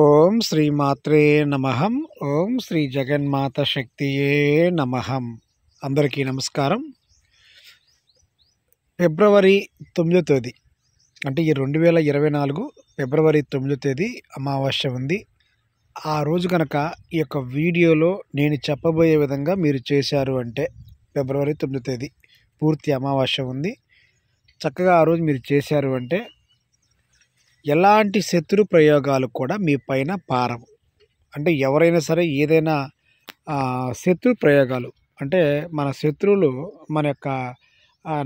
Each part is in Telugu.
ఓం శ్రీ మాత్రే నమహం ఓం శ్రీ జగన్మాత శక్తియే నమహం అందరికీ నమస్కారం ఫిబ్రవరి తొమ్మిదో తేదీ అంటే ఈ రెండు వేల ఇరవై నాలుగు ఫిబ్రవరి తొమ్మిదో తేదీ అమావాస్య ఉంది ఆ రోజు కనుక ఈ యొక్క వీడియోలో నేను చెప్పబోయే విధంగా మీరు చేశారు అంటే ఫిబ్రవరి తొమ్మిదో తేదీ పూర్తి అమావాస్య ఉంది చక్కగా ఆ రోజు మీరు చేశారు అంటే ఎలాంటి శత్రు ప్రయోగాలు కూడా మీ పైన పారవు అంటే ఎవరైనా సరే ఏదైనా శత్రు ప్రయోగాలు అంటే మన శత్రువులు మన యొక్క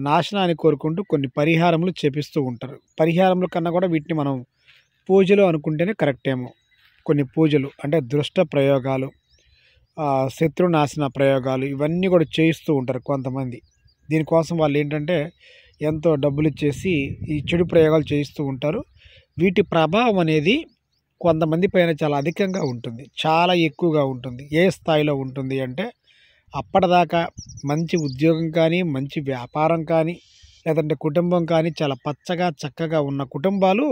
నాశనాన్ని కోరుకుంటూ కొన్ని పరిహారములు చేపిస్తూ ఉంటారు పరిహారముల కన్నా కూడా వీటిని మనం పూజలు అనుకుంటేనే కరెక్ట్ ఏమో కొన్ని పూజలు అంటే దృష్ట ప్రయోగాలు శత్రునాశన ప్రయోగాలు ఇవన్నీ కూడా చేయిస్తూ ఉంటారు కొంతమంది దీనికోసం వాళ్ళు ఏంటంటే ఎంతో డబ్బులు ఇచ్చేసి ఈ చెడు ప్రయోగాలు చేయిస్తూ ఉంటారు వీటి ప్రభావం అనేది కొంతమంది పైన చాలా అధికంగా ఉంటుంది చాలా ఎక్కువగా ఉంటుంది ఏ స్థాయిలో ఉంటుంది అంటే అప్పటిదాకా మంచి ఉద్యోగం కానీ మంచి వ్యాపారం కానీ లేదంటే కుటుంబం కానీ చాలా పచ్చగా చక్కగా ఉన్న కుటుంబాలు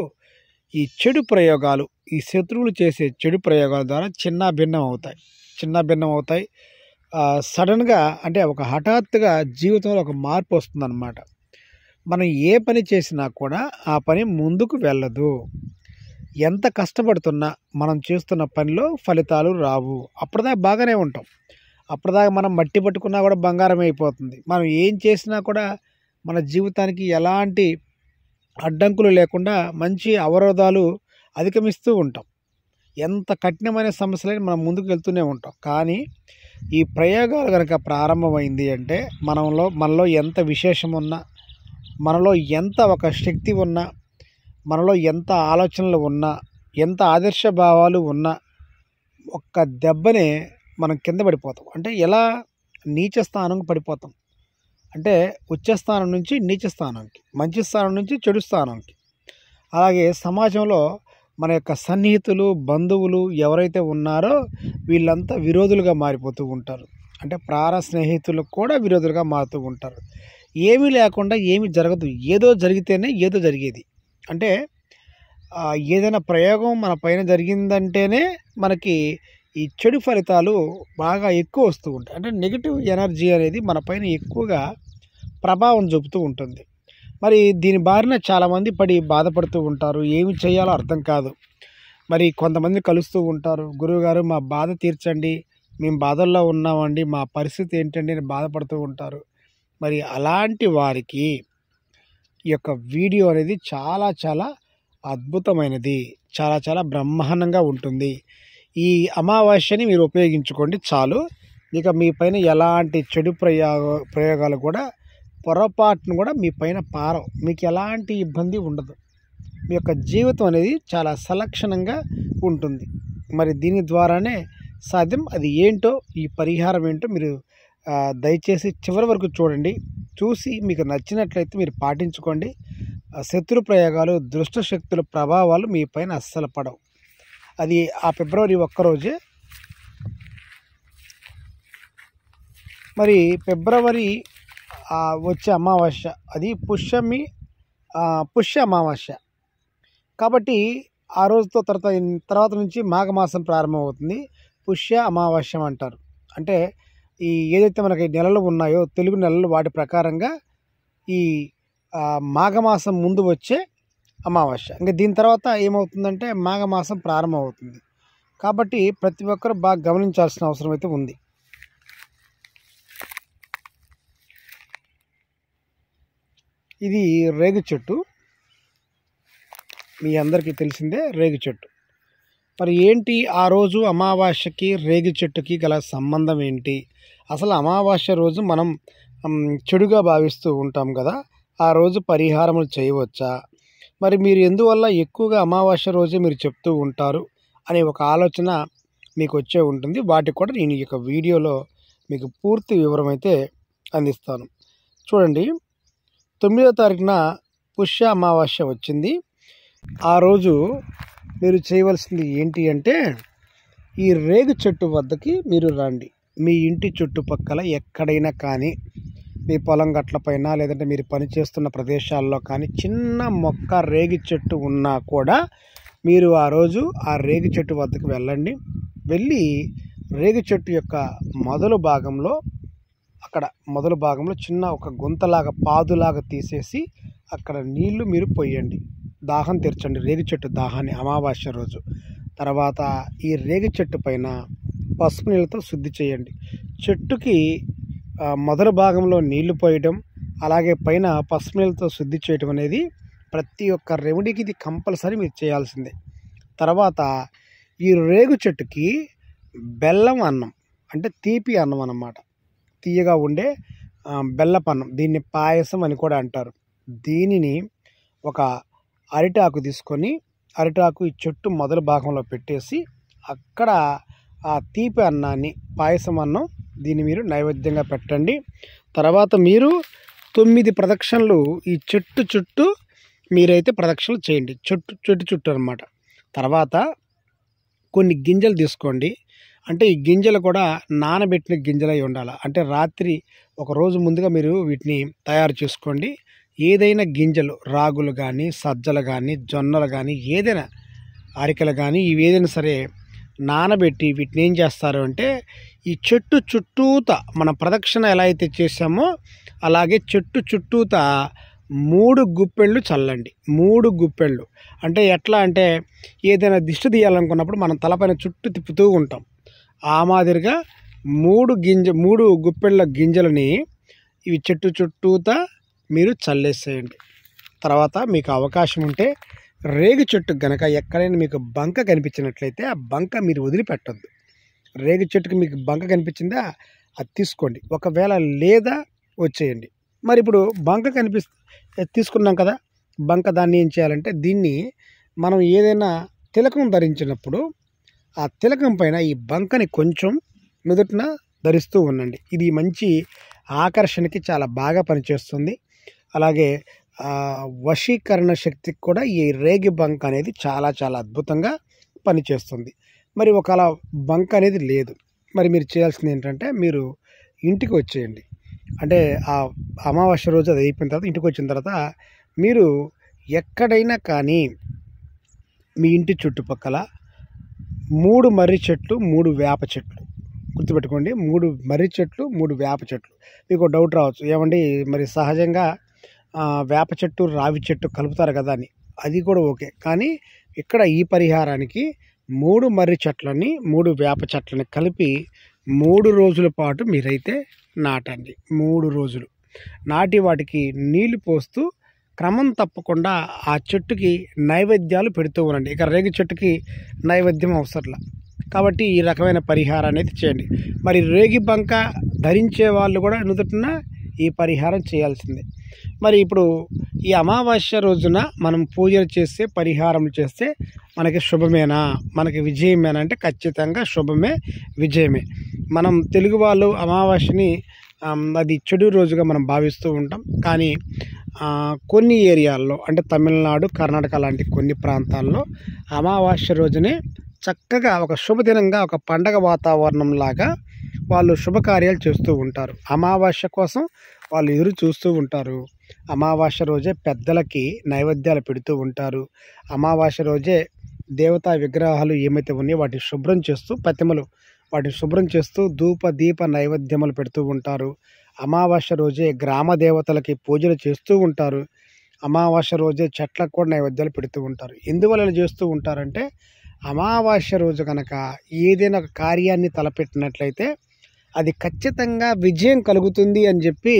ఈ చెడు ప్రయోగాలు ఈ శత్రువులు చేసే చెడు ప్రయోగాల ద్వారా చిన్న భిన్నం అవుతాయి చిన్న భిన్నం అవుతాయి సడన్గా అంటే ఒక హఠాత్తుగా జీవితంలో ఒక మార్పు వస్తుందన్నమాట మనం ఏ పని చేసినా కూడా ఆ పని ముందుకు వెళ్ళదు ఎంత కష్టపడుతున్నా మనం చేస్తున్న పనిలో ఫలితాలు రావు అప్పటిదాకా బాగానే ఉంటాం అప్పటిదాకా మనం మట్టి పట్టుకున్నా కూడా బంగారం అయిపోతుంది మనం ఏం చేసినా కూడా మన జీవితానికి ఎలాంటి అడ్డంకులు లేకుండా మంచి అవరోధాలు అధిగమిస్తూ ఉంటాం ఎంత కఠినమైన సమస్యలని మనం ముందుకు వెళ్తూనే ఉంటాం కానీ ఈ ప్రయోగాలు కనుక ప్రారంభమైంది అంటే మనంలో మనలో ఎంత విశేషమున్నా మనలో ఎంత ఒక శక్తి ఉన్నా మనలో ఎంత ఆలోచనలు ఉన్నా ఎంత ఆదర్శ భావాలు ఉన్నా ఒక్క దెబ్బనే మనం కింద పడిపోతాం అంటే ఎలా నీచ స్థానంకి పడిపోతాం అంటే ఉచ్చ స్థానం నుంచి నీచ స్థానంకి మంచి స్థానం నుంచి చెడు స్థానంకి అలాగే సమాజంలో మన యొక్క సన్నిహితులు బంధువులు ఎవరైతే ఉన్నారో వీళ్ళంతా విరోధులుగా మారిపోతూ ఉంటారు అంటే ప్రార స్నేహితులకు కూడా విరోధులుగా మారుతూ ఉంటారు ఏమీ లేకుండా ఏమీ జరగదు ఏదో జరిగితేనే ఏదో జరిగేది అంటే ఏదైనా ప్రయోగం మన పైన జరిగిందంటేనే మనకి ఈ చెడు ఫలితాలు బాగా ఎక్కువ వస్తూ ఉంటాయి అంటే నెగిటివ్ ఎనర్జీ అనేది మన పైన ఎక్కువగా ప్రభావం చూపుతూ ఉంటుంది మరి దీని బారిన చాలామంది పడి బాధపడుతూ ఉంటారు ఏమి చేయాలో అర్థం కాదు మరి కొంతమంది కలుస్తూ ఉంటారు గురువుగారు మా బాధ తీర్చండి మేము బాధల్లో ఉన్నామండి మా పరిస్థితి ఏంటండి అని బాధపడుతూ ఉంటారు మరి అలాంటి వారికి ఈ యొక్క వీడియో అనేది చాలా చాలా అద్భుతమైనది చాలా చాలా బ్రహ్మాండంగా ఉంటుంది ఈ అమావాస్యని మీరు ఉపయోగించుకోండి చాలు ఇక మీ పైన ఎలాంటి చెడు ప్రయోగ ప్రయోగాలు కూడా పొరపాటును కూడా మీ పైన పారవు మీకు ఎలాంటి ఇబ్బంది ఉండదు మీ యొక్క జీవితం అనేది చాలా సలక్షణంగా ఉంటుంది మరి దీని ద్వారానే సాధ్యం అది ఏంటో ఈ పరిహారం ఏంటో మీరు దయచేసి చివరి వరకు చూడండి చూసి మీకు నచ్చినట్లయితే మీరు పాటించుకోండి శత్రు ప్రయోగాలు దృష్ట శక్తుల ప్రభావాలు మీ పైన అస్సలు పడవు అది ఆ ఫిబ్రవరి ఒక్కరోజే మరి ఫిబ్రవరి వచ్చే అమావాస్య అది పుష్యమి పుష్య అమావాస్య కాబట్టి ఆ రోజుతో తర్వాత తర్వాత నుంచి మాఘమాసం ప్రారంభమవుతుంది పుష్య అమావాస్యం అంటారు అంటే ఈ ఏదైతే మనకి నెలలు ఉన్నాయో తెలుగు నెలలు వాటి ప్రకారంగా ఈ మాఘమాసం ముందు వచ్చే అమావాస్య ఇంకా దీని తర్వాత ఏమవుతుందంటే మాఘమాసం ప్రారంభం అవుతుంది కాబట్టి ప్రతి ఒక్కరు బాగా గమనించాల్సిన అవసరం అయితే ఉంది ఇది రేగు చెట్టు మీ అందరికీ తెలిసిందే రేగు చెట్టు మరి ఏంటి ఆ రోజు అమావాస్యకి రేగి చెట్టుకి గల సంబంధం ఏంటి అసలు అమావాస్య రోజు మనం చెడుగా భావిస్తూ ఉంటాం కదా ఆ రోజు పరిహారములు చేయవచ్చా మరి మీరు ఎందువల్ల ఎక్కువగా అమావాస్య రోజు మీరు చెప్తూ ఉంటారు అనే ఒక ఆలోచన మీకు వచ్చే ఉంటుంది వాటికి కూడా నేను ఈ యొక్క వీడియోలో మీకు పూర్తి వివరమైతే అందిస్తాను చూడండి తొమ్మిదో తారీఖున పుష్య అమావాస్య వచ్చింది ఆ రోజు మీరు చేయవలసింది ఏంటి అంటే ఈ రేగు చెట్టు వద్దకి మీరు రండి మీ ఇంటి చుట్టుపక్కల ఎక్కడైనా కానీ మీ పొలం గట్ల పైన లేదంటే మీరు పనిచేస్తున్న ప్రదేశాల్లో కానీ చిన్న మొక్క రేగి చెట్టు ఉన్నా కూడా మీరు ఆ రోజు ఆ రేగి చెట్టు వద్దకు వెళ్ళండి వెళ్ళి రేగి చెట్టు యొక్క మొదలు భాగంలో అక్కడ మొదలు భాగంలో చిన్న ఒక గుంతలాగా పాదులాగా తీసేసి అక్కడ నీళ్లు మీరు పొయ్యండి దాహం తీర్చండి రేగి చెట్టు దాహాన్ని అమావాస్య రోజు తర్వాత ఈ రేగి చెట్టు పైన పసుపు నీళ్ళతో శుద్ధి చేయండి చెట్టుకి మొదటి భాగంలో నీళ్లు పోయడం అలాగే పైన పసుపు నీళ్ళతో శుద్ధి చేయడం అనేది ప్రతి ఒక్క రెమెడీకి ఇది కంపల్సరీ మీరు చేయాల్సిందే తర్వాత ఈ రేగు చెట్టుకి బెల్లం అన్నం అంటే తీపి అన్నం అన్నమాట తీయగా ఉండే బెల్లపన్నం దీన్ని పాయసం అని కూడా అంటారు దీనిని ఒక అరిటాకు తీసుకొని అరిటాకు ఈ చెట్టు మొదల భాగంలో పెట్టేసి అక్కడ ఆ తీపి అన్నాన్ని పాయసం అన్నం దీన్ని మీరు నైవేద్యంగా పెట్టండి తర్వాత మీరు తొమ్మిది ప్రదక్షిణలు ఈ చెట్టు చుట్టూ మీరైతే ప్రదక్షిణలు చేయండి చెట్టు చెట్టు చుట్టూ అనమాట తర్వాత కొన్ని గింజలు తీసుకోండి అంటే ఈ గింజలు కూడా నానబెట్టిన గింజలు అయి ఉండాలి అంటే రాత్రి ఒక రోజు ముందుగా మీరు వీటిని తయారు చేసుకోండి ఏదైనా గింజలు రాగులు కానీ సజ్జలు కానీ జొన్నలు కానీ ఏదైనా అరికలు కానీ ఇవి ఏదైనా సరే నానబెట్టి వీటిని ఏం చేస్తారు అంటే ఈ చెట్టు చుట్టూత మన ప్రదక్షిణ ఎలా అయితే చేసామో అలాగే చెట్టు చుట్టూత మూడు గుప్పెళ్ళు చల్లండి మూడు గుప్పెళ్ళు అంటే ఎట్లా అంటే ఏదైనా దిష్టి తీయాలనుకున్నప్పుడు మనం తలపైన చుట్టూ తిప్పుతూ ఉంటాం ఆ మాదిరిగా మూడు గింజ మూడు గుప్పెళ్ళ గింజలని ఇవి చెట్టు చుట్టూత మీరు చల్లేసేయండి తర్వాత మీకు అవకాశం ఉంటే రేగు చెట్టు గనక ఎక్కడైనా మీకు బంక కనిపించినట్లయితే ఆ బంక మీరు వదిలిపెట్టద్దు రేగు చెట్టుకి మీకు బంక కనిపించిందా అది తీసుకోండి ఒకవేళ లేదా వచ్చేయండి మరి ఇప్పుడు బంక కనిపి తీసుకున్నాం కదా బంక దాన్ని ఏం చేయాలంటే దీన్ని మనం ఏదైనా తిలకం ధరించినప్పుడు ఆ తిలకం పైన ఈ బంకని కొంచెం నుదుటిన ధరిస్తూ ఉండండి ఇది మంచి ఆకర్షణకి చాలా బాగా పనిచేస్తుంది అలాగే వశీకరణ శక్తికి కూడా ఈ రేగి బంక్ అనేది చాలా చాలా అద్భుతంగా పనిచేస్తుంది మరి ఒకవేళ బంక్ అనేది లేదు మరి మీరు చేయాల్సింది ఏంటంటే మీరు ఇంటికి వచ్చేయండి అంటే ఆ అమావాస్య రోజు అది అయిపోయిన తర్వాత ఇంటికి వచ్చిన తర్వాత మీరు ఎక్కడైనా కానీ మీ ఇంటి చుట్టుపక్కల మూడు మర్రి చెట్లు మూడు వేప చెట్లు గుర్తుపెట్టుకోండి మూడు మర్రి చెట్లు మూడు వేప చెట్లు మీకు డౌట్ రావచ్చు ఏమండి మరి సహజంగా వేప చెట్టు రావి చెట్టు కలుపుతారు కదా అని అది కూడా ఓకే కానీ ఇక్కడ ఈ పరిహారానికి మూడు మర్రి చెట్లని మూడు వేప చెట్లని కలిపి మూడు రోజుల పాటు మీరైతే నాటండి మూడు రోజులు నాటి వాటికి నీళ్లు పోస్తూ క్రమం తప్పకుండా ఆ చెట్టుకి నైవేద్యాలు పెడుతూ ఉండండి ఇక రేగు చెట్టుకి నైవేద్యం అవసరంలా కాబట్టి ఈ రకమైన పరిహారం అనేది చేయండి మరి రేగి బంక ధరించే వాళ్ళు కూడా నుదుటిన ఈ పరిహారం చేయాల్సిందే మరి ఇప్పుడు ఈ అమావాస్య రోజున మనం పూజలు చేస్తే పరిహారం చేస్తే మనకి శుభమేనా మనకి విజయమేనా అంటే ఖచ్చితంగా శుభమే విజయమే మనం తెలుగు వాళ్ళు అమావాస్యని అది చెడు రోజుగా మనం భావిస్తూ ఉంటాం కానీ కొన్ని ఏరియాల్లో అంటే తమిళనాడు కర్ణాటక లాంటి కొన్ని ప్రాంతాల్లో అమావాస్య రోజునే చక్కగా ఒక శుభదినంగా ఒక పండగ వాతావరణం లాగా వాళ్ళు శుభకార్యాలు చేస్తూ ఉంటారు అమావాస్య కోసం వాళ్ళు ఎదురు చూస్తూ ఉంటారు అమావాస్య రోజే పెద్దలకి నైవేద్యాలు పెడుతూ ఉంటారు అమావాస్య రోజే దేవతా విగ్రహాలు ఏమైతే ఉన్నాయో వాటిని శుభ్రం చేస్తూ ప్రతిమలు వాటిని శుభ్రం చేస్తూ ధూప దీప నైవేద్యములు పెడుతూ ఉంటారు అమావాస్య రోజే గ్రామ దేవతలకి పూజలు చేస్తూ ఉంటారు అమావాస్య రోజే చెట్లకు కూడా నైవేద్యాలు పెడుతూ ఉంటారు ఎందువల్ల చేస్తూ ఉంటారంటే అమావాస్య రోజు కనుక ఏదైనా కార్యాన్ని తలపెట్టినట్లయితే అది ఖచ్చితంగా విజయం కలుగుతుంది అని చెప్పి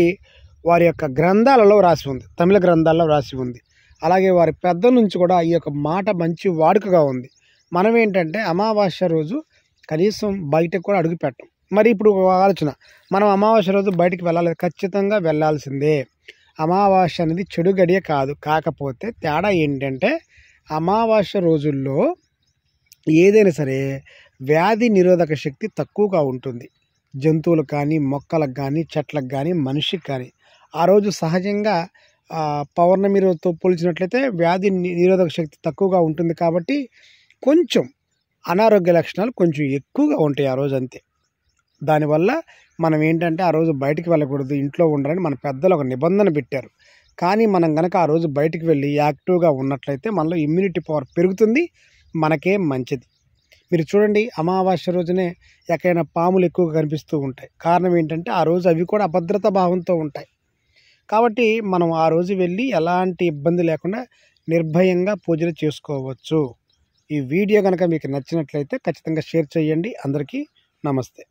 వారి యొక్క గ్రంథాలలో రాసి ఉంది తమిళ గ్రంథాలలో రాసి ఉంది అలాగే వారి పెద్ద నుంచి కూడా ఈ యొక్క మాట మంచి వాడుకగా ఉంది మనం ఏంటంటే అమావాస్య రోజు కనీసం బయటకు కూడా అడుగు పెట్టం మరి ఇప్పుడు ఆలోచన మనం అమావాస్య రోజు బయటికి వెళ్ళాలి ఖచ్చితంగా వెళ్ళాల్సిందే అమావాస్య అనేది చెడు గడియ కాదు కాకపోతే తేడా ఏంటంటే అమావాస్య రోజుల్లో ఏదైనా సరే వ్యాధి నిరోధక శక్తి తక్కువగా ఉంటుంది జంతువులకు కానీ మొక్కలకు కానీ చెట్లకు కానీ మనిషికి కానీ ఆ రోజు సహజంగా పౌర్ణమి రోజుతో పోల్చినట్లయితే వ్యాధి నిరోధక శక్తి తక్కువగా ఉంటుంది కాబట్టి కొంచెం అనారోగ్య లక్షణాలు కొంచెం ఎక్కువగా ఉంటాయి ఆ రోజు అంతే దానివల్ల మనం ఏంటంటే ఆ రోజు బయటికి వెళ్ళకూడదు ఇంట్లో ఉండాలని మన పెద్దలు ఒక నిబంధన పెట్టారు కానీ మనం కనుక ఆ రోజు బయటికి వెళ్ళి యాక్టివ్గా ఉన్నట్లయితే మనలో ఇమ్యూనిటీ పవర్ పెరుగుతుంది మనకే మంచిది మీరు చూడండి అమావాస్య రోజునే ఎక్కడైనా పాములు ఎక్కువగా కనిపిస్తూ ఉంటాయి కారణం ఏంటంటే ఆ రోజు అవి కూడా అభద్రత భావంతో ఉంటాయి కాబట్టి మనం ఆ రోజు వెళ్ళి ఎలాంటి ఇబ్బంది లేకుండా నిర్భయంగా పూజలు చేసుకోవచ్చు ఈ వీడియో కనుక మీకు నచ్చినట్లయితే ఖచ్చితంగా షేర్ చేయండి అందరికీ నమస్తే